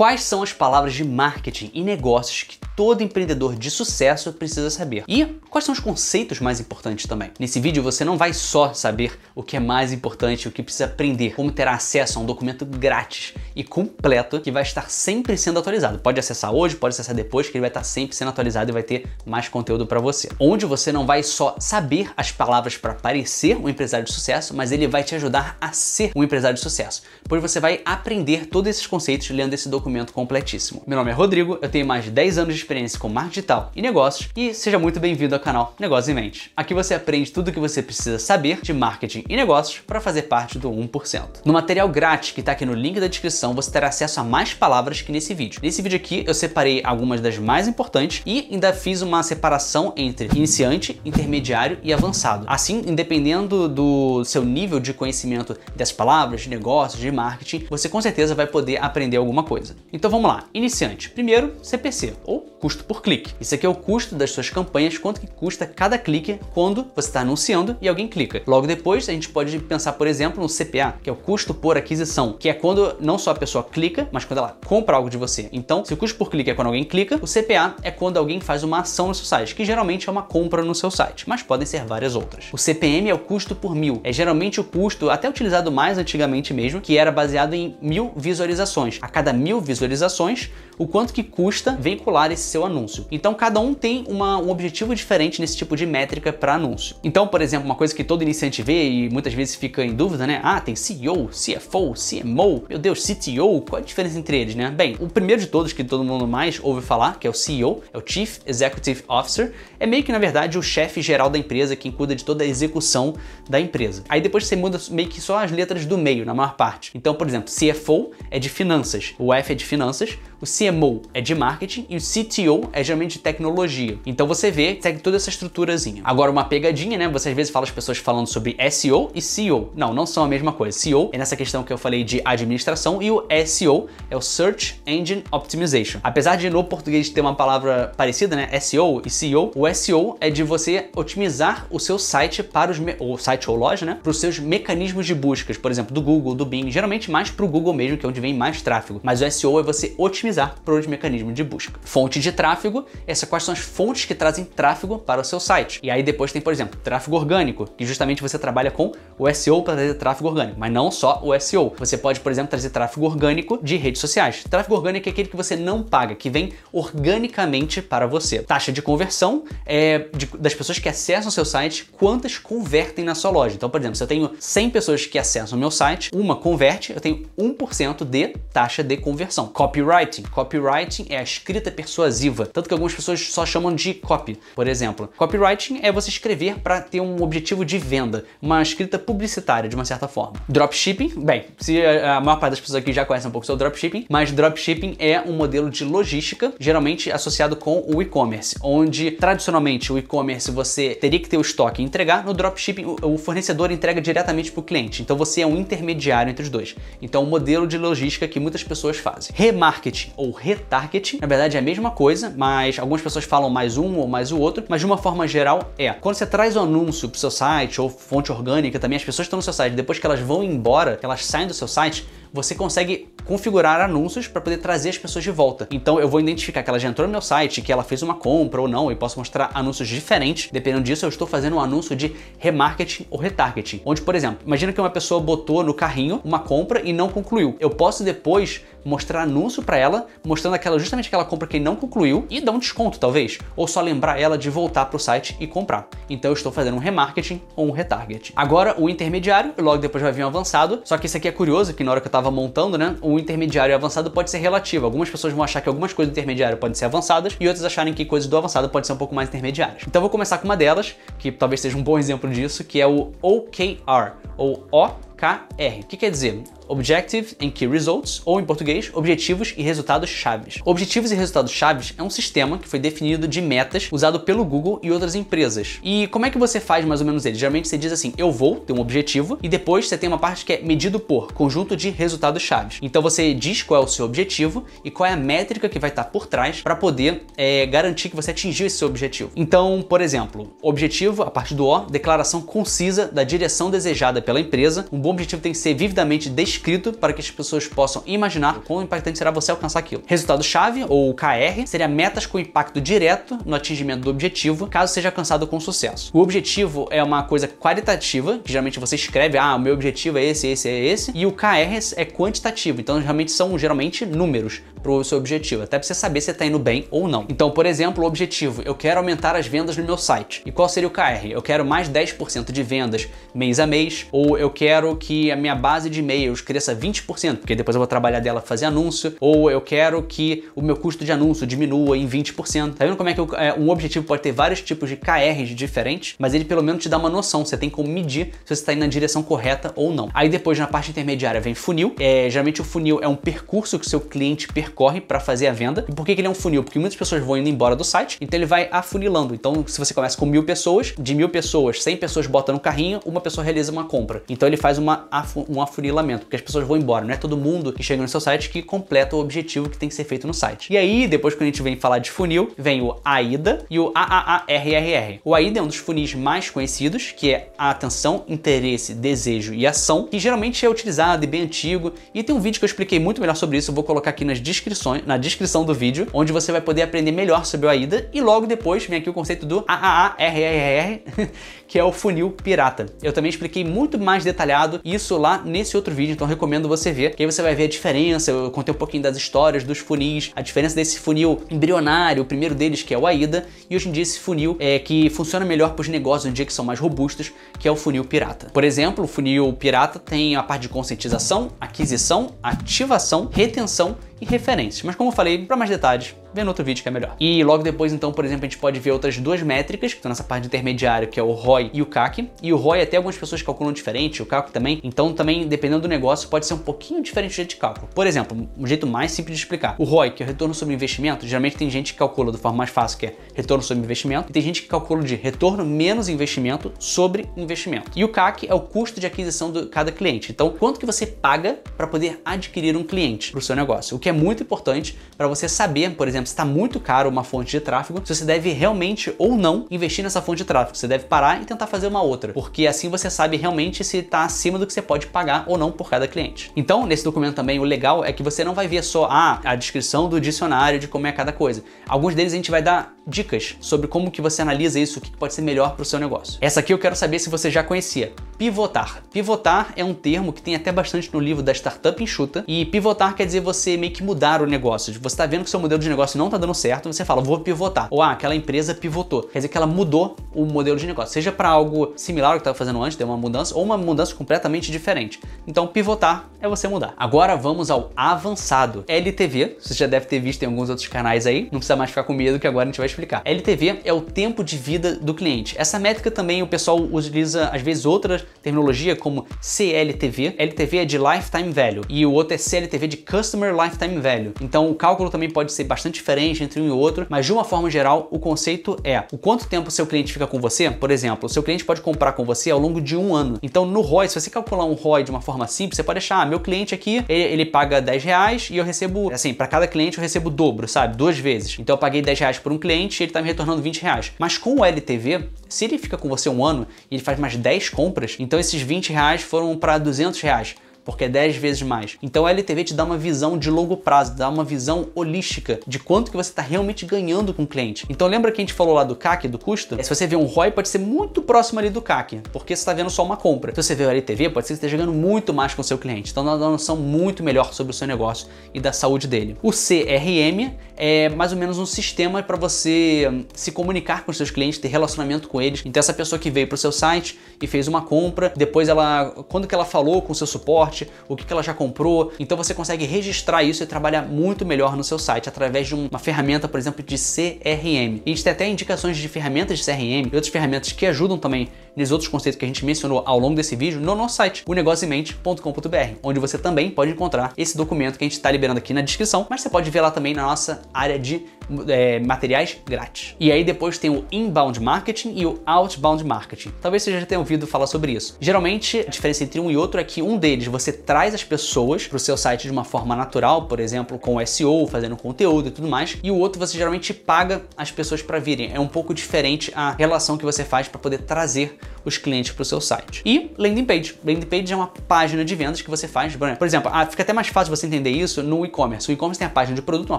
Quais são as palavras de marketing e negócios que todo empreendedor de sucesso precisa saber? E quais são os conceitos mais importantes também? Nesse vídeo você não vai só saber o que é mais importante, o que precisa aprender, como ter acesso a um documento grátis e completo que vai estar sempre sendo atualizado. Pode acessar hoje, pode acessar depois, que ele vai estar sempre sendo atualizado e vai ter mais conteúdo para você. Onde você não vai só saber as palavras para parecer um empresário de sucesso, mas ele vai te ajudar a ser um empresário de sucesso, pois você vai aprender todos esses conceitos lendo esse documento documento completíssimo. Meu nome é Rodrigo, eu tenho mais de 10 anos de experiência com marketing digital e negócios e seja muito bem-vindo ao canal Negócio em Mente. Aqui você aprende tudo o que você precisa saber de marketing e negócios para fazer parte do 1%. No material grátis que está aqui no link da descrição, você terá acesso a mais palavras que nesse vídeo. Nesse vídeo aqui eu separei algumas das mais importantes e ainda fiz uma separação entre iniciante, intermediário e avançado. Assim, independendo do seu nível de conhecimento das palavras, de negócios, de marketing, você com certeza vai poder aprender alguma coisa. Então vamos lá, iniciante. Primeiro, CPC, ou custo por clique. Isso aqui é o custo das suas campanhas, quanto que custa cada clique quando você está anunciando e alguém clica. Logo depois, a gente pode pensar, por exemplo, no CPA, que é o custo por aquisição, que é quando não só a pessoa clica, mas quando ela compra algo de você. Então, se o custo por clique é quando alguém clica, o CPA é quando alguém faz uma ação no seu site, que geralmente é uma compra no seu site, mas podem ser várias outras. O CPM é o custo por mil. É geralmente o custo, até utilizado mais antigamente mesmo, que era baseado em mil visualizações. A cada mil visualizações, o quanto que custa veicular esse seu anúncio. Então cada um tem uma, um objetivo diferente nesse tipo de métrica para anúncio. Então, por exemplo, uma coisa que todo iniciante vê e muitas vezes fica em dúvida, né? Ah, tem CEO, CFO, CMO, meu Deus, CTO, qual é a diferença entre eles, né? Bem, o primeiro de todos que todo mundo mais ouve falar, que é o CEO, é o Chief Executive Officer, é meio que na verdade o chefe geral da empresa, quem cuida de toda a execução da empresa. Aí depois você muda meio que só as letras do meio, na maior parte. Então, por exemplo, CFO é de finanças, o F é de finanças, o CMO é de marketing e o CTO é geralmente de tecnologia. Então você vê, segue toda essa estruturazinha. Agora, uma pegadinha, né? Você às vezes fala as pessoas falando sobre SEO e CEO. Não, não são a mesma coisa. CEO é nessa questão que eu falei de administração e o SEO é o Search Engine Optimization. Apesar de no português ter uma palavra parecida, né? SEO e CEO, o SEO é de você otimizar o seu site para os o site ou loja, né? Para os seus mecanismos de buscas, por exemplo, do Google, do Bing, geralmente mais para o Google mesmo, que é onde vem mais tráfego. Mas o SEO SEO é você otimizar para os mecanismos de busca. Fonte de tráfego, essa quais são as fontes que trazem tráfego para o seu site. E aí depois tem, por exemplo, tráfego orgânico, que justamente você trabalha com o SEO para trazer tráfego orgânico, mas não só o SEO. Você pode, por exemplo, trazer tráfego orgânico de redes sociais. Tráfego orgânico é aquele que você não paga, que vem organicamente para você. Taxa de conversão é de, das pessoas que acessam seu site, quantas convertem na sua loja. Então, por exemplo, se eu tenho 100 pessoas que acessam o meu site, uma converte, eu tenho 1% de taxa de conversão versão. Copywriting. Copywriting é a escrita persuasiva, tanto que algumas pessoas só chamam de copy, por exemplo. Copywriting é você escrever para ter um objetivo de venda, uma escrita publicitária, de uma certa forma. Dropshipping, bem, se a maior parte das pessoas aqui já conhece um pouco sobre dropshipping, mas dropshipping é um modelo de logística, geralmente associado com o e-commerce, onde tradicionalmente o e-commerce você teria que ter o estoque e entregar, no dropshipping o fornecedor entrega diretamente para o cliente, então você é um intermediário entre os dois. Então, é um modelo de logística que muitas pessoas fazem. Remarketing ou retargeting, na verdade é a mesma coisa, mas algumas pessoas falam mais um ou mais o outro, mas de uma forma geral é. Quando você traz o um anúncio pro seu site ou fonte orgânica também, as pessoas estão no seu site, depois que elas vão embora, elas saem do seu site, você consegue configurar anúncios para poder trazer as pessoas de volta. Então eu vou identificar que ela já entrou no meu site, que ela fez uma compra ou não, e posso mostrar anúncios diferentes. Dependendo disso, eu estou fazendo um anúncio de remarketing ou retargeting. Onde, por exemplo, imagina que uma pessoa botou no carrinho uma compra e não concluiu. Eu posso depois mostrar anúncio para ela, mostrando aquela justamente aquela compra que não concluiu e dar um desconto talvez, ou só lembrar ela de voltar para o site e comprar. Então eu estou fazendo um remarketing ou um retargeting. Agora o intermediário, logo depois vai vir um avançado, só que isso aqui é curioso, que na hora que eu estava estava montando, né, o intermediário e avançado pode ser relativo. Algumas pessoas vão achar que algumas coisas do intermediário podem ser avançadas e outras acharem que coisas do avançado podem ser um pouco mais intermediárias. Então vou começar com uma delas, que talvez seja um bom exemplo disso, que é o OKR, ou O OKR, que quer dizer Objective and Key Results, ou em português, Objetivos e Resultados Chaves. Objetivos e Resultados Chaves é um sistema que foi definido de metas usado pelo Google e outras empresas. E como é que você faz mais ou menos ele? Geralmente você diz assim, eu vou ter um objetivo, e depois você tem uma parte que é medido por, conjunto de resultados chaves. Então você diz qual é o seu objetivo e qual é a métrica que vai estar por trás para poder é, garantir que você atingiu esse seu objetivo. Então, por exemplo, objetivo, a parte do O, declaração concisa da direção desejada pela empresa, um bom objetivo tem que ser vividamente descrito para que as pessoas possam imaginar o quão impactante será você alcançar aquilo. Resultado-chave, ou KR, seria metas com impacto direto no atingimento do objetivo, caso seja alcançado com sucesso. O objetivo é uma coisa qualitativa, que geralmente você escreve, ah, o meu objetivo é esse, esse, é esse, e o KR é quantitativo, então realmente são geralmente números pro seu objetivo, até para você saber se está indo bem ou não. Então, por exemplo, o objetivo, eu quero aumentar as vendas no meu site. E qual seria o KR? Eu quero mais 10% de vendas mês a mês, ou eu quero que a minha base de e-mails cresça 20%, porque depois eu vou trabalhar dela fazer anúncio, ou eu quero que o meu custo de anúncio diminua em 20%. Tá vendo como é que é, um objetivo pode ter vários tipos de KRs diferentes, mas ele pelo menos te dá uma noção, você tem como medir se você está indo na direção correta ou não. Aí depois na parte intermediária vem funil, é, geralmente o funil é um percurso que o seu cliente percorre corre para fazer a venda. E por que, que ele é um funil? Porque muitas pessoas vão indo embora do site, então ele vai afunilando. Então, se você começa com mil pessoas, de mil pessoas, cem pessoas botam no carrinho, uma pessoa realiza uma compra. Então, ele faz uma, um afunilamento, porque as pessoas vão embora. Não é todo mundo que chega no seu site que completa o objetivo que tem que ser feito no site. E aí, depois que a gente vem falar de funil, vem o AIDA e o AAARRR. O AIDA é um dos funis mais conhecidos, que é a atenção, interesse, desejo e ação, que geralmente é utilizado e bem antigo. E tem um vídeo que eu expliquei muito melhor sobre isso, eu vou colocar aqui nas descrições descrições, na descrição do vídeo, onde você vai poder aprender melhor sobre o AIDA e logo depois vem aqui o conceito do AAARRR, que é o funil pirata. Eu também expliquei muito mais detalhado isso lá nesse outro vídeo, então recomendo você ver, que aí você vai ver a diferença, eu contei um pouquinho das histórias dos funis, a diferença desse funil embrionário, o primeiro deles que é o AIDA, e hoje em dia esse funil é que funciona melhor para os negócios um dia que são mais robustos, que é o funil pirata. Por exemplo, o funil pirata tem a parte de conscientização, aquisição, ativação, retenção e referências. Mas como eu falei, para mais detalhes, vê no outro vídeo que é melhor. E logo depois, então, por exemplo, a gente pode ver outras duas métricas, que estão nessa parte intermediária, que é o ROI e o CAC. E o ROI até algumas pessoas calculam diferente, o CAC também. Então, também, dependendo do negócio, pode ser um pouquinho diferente de jeito de cálculo. Por exemplo, um jeito mais simples de explicar. O ROI, que é o retorno sobre investimento, geralmente tem gente que calcula da forma mais fácil, que é retorno sobre investimento, e tem gente que calcula de retorno menos investimento sobre investimento. E o CAC é o custo de aquisição de cada cliente. Então, quanto que você paga para poder adquirir um cliente para o seu negócio? O que é muito importante para você saber, por exemplo, exemplo, está muito caro uma fonte de tráfego, se você deve realmente ou não investir nessa fonte de tráfego. Você deve parar e tentar fazer uma outra, porque assim você sabe realmente se está acima do que você pode pagar ou não por cada cliente. Então, nesse documento também, o legal é que você não vai ver só ah, a descrição do dicionário de como é cada coisa. Alguns deles a gente vai dar dicas sobre como que você analisa isso, o que pode ser melhor para o seu negócio. Essa aqui eu quero saber se você já conhecia. Pivotar. Pivotar é um termo que tem até bastante no livro da Startup Enxuta e pivotar quer dizer você meio que mudar o negócio. Você está vendo que seu modelo de negócio não está dando certo, você fala, vou pivotar. Ou, ah, aquela empresa pivotou. Quer dizer que ela mudou o modelo de negócio, seja para algo similar ao que estava fazendo antes, deu uma mudança, ou uma mudança completamente diferente. Então, pivotar é você mudar. Agora vamos ao avançado. LTV, você já deve ter visto em alguns outros canais aí, não precisa mais ficar com medo que agora a gente vai explicar explicar. LTV é o tempo de vida do cliente. Essa métrica também o pessoal utiliza às vezes outra terminologia como CLTV. LTV é de Lifetime Value e o outro é CLTV de Customer Lifetime Value. Então o cálculo também pode ser bastante diferente entre um e outro, mas de uma forma geral o conceito é o quanto tempo seu cliente fica com você. Por exemplo, seu cliente pode comprar com você ao longo de um ano. Então no ROI, se você calcular um ROI de uma forma simples, você pode achar, ah, meu cliente aqui, ele, ele paga 10 reais e eu recebo, assim, para cada cliente eu recebo o dobro, sabe? Duas vezes. Então eu paguei 10 reais por um cliente cliente ele está me retornando 20 reais. Mas com o LTV, se ele fica com você um ano e ele faz mais 10 compras, então esses 20 reais foram para 200 reais porque é 10 vezes mais. Então a LTV te dá uma visão de longo prazo, dá uma visão holística de quanto que você está realmente ganhando com o cliente. Então lembra que a gente falou lá do CAC, do custo? É, se você vê um ROI, pode ser muito próximo ali do CAC, porque você está vendo só uma compra. Se você vê o LTV, pode ser que você esteja ganhando muito mais com o seu cliente. Então dá uma noção muito melhor sobre o seu negócio e da saúde dele. O CRM é mais ou menos um sistema para você hum, se comunicar com os seus clientes, ter relacionamento com eles. Então essa pessoa que veio para o seu site e fez uma compra, depois ela, quando que ela falou com o seu suporte, o que ela já comprou. Então você consegue registrar isso e trabalhar muito melhor no seu site através de uma ferramenta, por exemplo, de CRM. E a gente tem até indicações de ferramentas de CRM e outras ferramentas que ajudam também nesses outros conceitos que a gente mencionou ao longo desse vídeo no nosso site, onegociomente.com.br, onde você também pode encontrar esse documento que a gente está liberando aqui na descrição, mas você pode ver lá também na nossa área de é, materiais grátis. E aí depois tem o inbound marketing e o outbound marketing. Talvez você já tenha ouvido falar sobre isso. Geralmente, a diferença entre um e outro é que um deles você traz as pessoas para o seu site de uma forma natural, por exemplo, com SEO, fazendo conteúdo e tudo mais, e o outro você geralmente paga as pessoas para virem. É um pouco diferente a relação que você faz para poder trazer os clientes para o seu site. E landing page. Landing page é uma página de vendas que você faz, por exemplo, ah, fica até mais fácil você entender isso no e-commerce. O e-commerce tem a página de produto, uma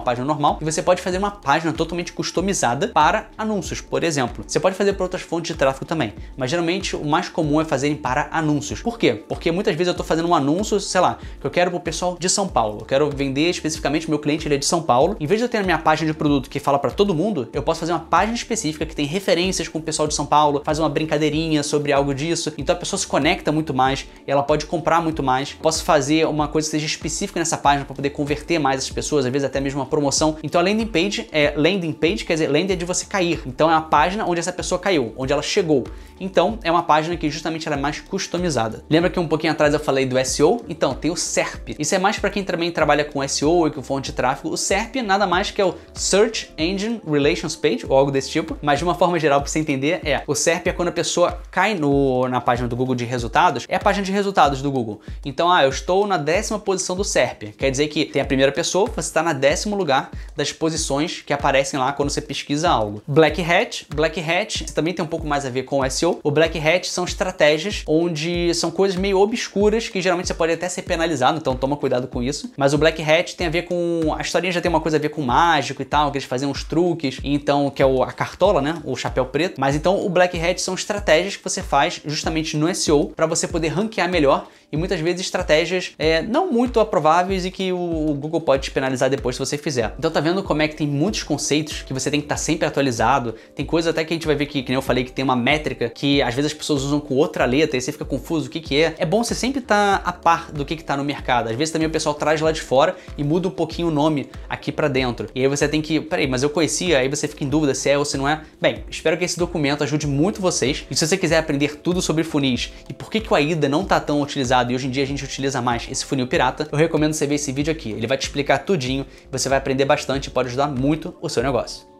página normal, e você pode fazer uma página totalmente customizada para anúncios, por exemplo. Você pode fazer para outras fontes de tráfego também, mas geralmente o mais comum é fazerem para anúncios. Por quê? Porque muitas vezes eu estou fazendo um anúncio, sei lá, que eu quero para o pessoal de São Paulo, eu quero vender especificamente, meu cliente ele é de São Paulo. Em vez de eu ter a minha página de produto que fala para todo mundo, eu posso fazer uma página específica que tem referências com o pessoal de São Paulo, faz uma brincadeirinha sobre algo disso. Então a pessoa se conecta muito mais, ela pode comprar muito mais. Posso fazer uma coisa que seja específica nessa página para poder converter mais as pessoas, às vezes até mesmo uma promoção. Então a landing page é landing page, quer dizer, landing é de você cair. Então é a página onde essa pessoa caiu, onde ela chegou. Então é uma página que justamente ela é mais customizada. Lembra que um pouquinho atrás eu falei do SEO? Então tem o SERP. Isso é mais para quem também trabalha com SEO e com fonte de tráfego. O SERP nada mais que é o Search Engine Relations Page ou algo desse tipo. Mas de uma forma geral para você entender é o SERP é quando a pessoa cai cai no, na página do Google de resultados é a página de resultados do Google. Então, ah, eu estou na décima posição do SERP. Quer dizer que tem a primeira pessoa, você está na décimo lugar das posições que aparecem lá quando você pesquisa algo. Black Hat, Black Hat também tem um pouco mais a ver com o SEO. O Black Hat são estratégias onde são coisas meio obscuras que geralmente você pode até ser penalizado, então toma cuidado com isso. Mas o Black Hat tem a ver com. A historinha já tem uma coisa a ver com mágico e tal, que eles faziam uns truques, então, que é a cartola, né? O chapéu preto. Mas então o Black Hat são estratégias que você você faz justamente no SEO para você poder ranquear melhor e muitas vezes estratégias é, não muito aprováveis e que o, o, Google pode te penalizar depois se você fizer. Então tá vendo como é que tem muitos conceitos que você tem que estar tá sempre atualizado, tem coisa até que a gente vai ver que, que nem eu falei, que tem uma métrica que às vezes as pessoas usam com outra letra e você fica confuso o que que é. É bom você sempre estar tá a par do que que tá no mercado. Às vezes também o pessoal traz lá de fora e muda um pouquinho o nome aqui para dentro. E aí você tem que, peraí, mas eu conhecia, aí você fica em dúvida se é ou se não é. Bem, espero que esse documento ajude muito vocês. E se você quiser aprender tudo sobre funis e por que que o AIDA não tá tão utilizado e hoje em dia a gente utiliza mais esse funil pirata, eu recomendo você ver esse vídeo aqui. Ele vai te explicar tudinho, você vai aprender bastante e pode ajudar muito o seu negócio.